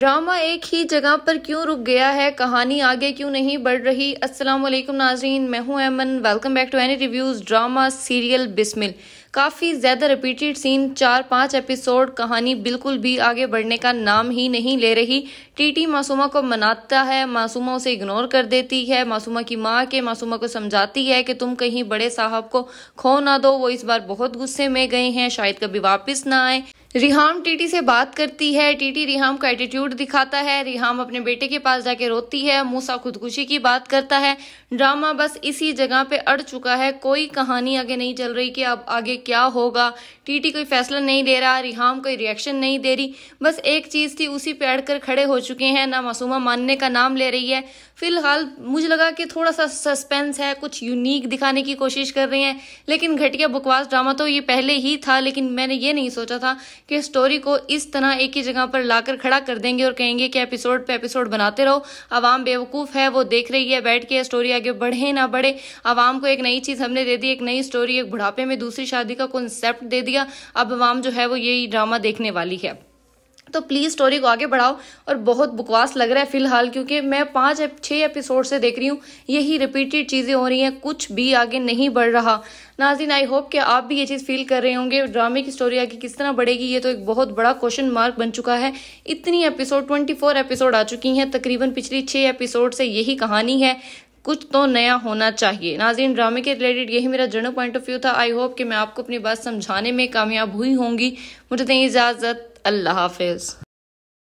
drama एक ही जगह पर क्यों रुक गया है कहानी आगे क्यों नहीं बढ़ रही अस्सलाम वालेकुम नाजरीन मैं हूं Aman welcome back to any reviews drama serial Bismil काफ़ी ज़्यादा रिपीटेड सीन चार पांच एपिसोड कहानी बिल्कुल भी आगे बढ़ने का नाम ही नहीं ले रही टीटी मासूमा को मनाता है मासूमा उसे इग्नोर कर देती है मासूमा की माँ के मासूमा को समझाती है कि तुम कहीं बड़े साहब को खो ना दो वो इस बार बहुत गुस्से में गए हैं शायद कभी वापस ना आए रिहाम टीटी से बात करती है टीटी रिहाम का एटीट्यूड दिखाता है रिहाम अपने बेटे के पास जाके रोती है मूसा खुदकुशी की बात करता है ड्रामा बस इसी जगह पे अड़ चुका है कोई कहानी आगे नहीं चल रही कि अब आगे क्या होगा टीटी कोई फैसला नहीं ले रहा रिहाम कोई रिएक्शन नहीं दे रही बस एक चीज़ थी उसी पे अड़ कर खड़े हो चुके हैं ना मासूमा मानने का नाम ले रही है फिलहाल मुझे लगा कि थोड़ा सा सस्पेंस है कुछ यूनिक दिखाने की कोशिश कर रहे हैं लेकिन घटिया बकवास ड्रामा तो ये पहले ही था लेकिन मैंने ये नहीं सोचा था कि स्टोरी को इस तरह एक ही जगह पर लाकर खड़ा कर देंगे और कहेंगे कि एपिसोड पे एपिसोड बनाते रहो आवाम बेवकूफ़ है वो देख रही है बैठ के स्टोरी आगे बढ़े ना बढ़े आवाम को एक नई चीज़ हमने दे दी एक नई स्टोरी एक बुढ़ापे में दूसरी शादी का कॉन्सेप्ट दे दिया अब आवाम जो है वो यही ड्रामा देखने वाली है तो प्लीज़ स्टोरी को आगे बढ़ाओ और बहुत बकवास लग रहा है फिलहाल क्योंकि मैं पांच छह एपिसोड से देख रही हूँ यही रिपीटेड चीज़ें हो रही हैं कुछ भी आगे नहीं बढ़ रहा नाजिन आई होप कि आप भी ये चीज़ फील कर रहे होंगे ड्रामे की स्टोरी आगे किस तरह बढ़ेगी ये तो एक बहुत बड़ा क्वेश्चन मार्क बन चुका है इतनी एपिसोड ट्वेंटी फोर एपिसोड आ चुकी है तकरीबन पिछली छह एपिसोड से यही कहानी है कुछ तो नया होना चाहिए नाजीन ड्रामे के रिलेटेड यही मेरा जर्नल पॉइंट ऑफ व्यू था आई होप कि मैं आपको अपनी बात समझाने में कामयाब हुई होंगी मुझे दें तो इजाज़त الله حافظ